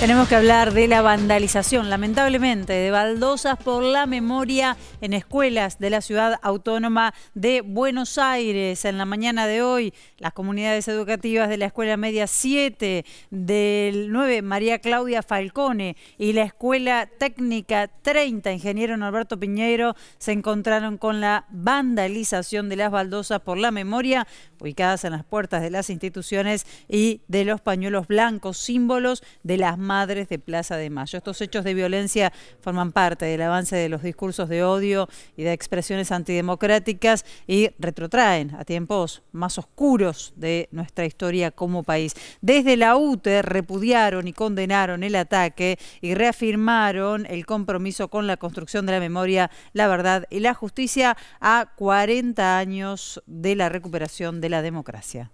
Tenemos que hablar de la vandalización, lamentablemente, de baldosas por la memoria en escuelas de la ciudad autónoma de Buenos Aires. En la mañana de hoy, las comunidades educativas de la Escuela Media 7, del 9 María Claudia Falcone y la Escuela Técnica 30, ingeniero Norberto Piñero, se encontraron con la vandalización de las baldosas por la memoria, ubicadas en las puertas de las instituciones y de los pañuelos blancos, símbolos de las madres de Plaza de Mayo. Estos hechos de violencia forman parte del avance de los discursos de odio y de expresiones antidemocráticas y retrotraen a tiempos más oscuros de nuestra historia como país. Desde la UTE repudiaron y condenaron el ataque y reafirmaron el compromiso con la construcción de la memoria, la verdad y la justicia a 40 años de la recuperación de la democracia.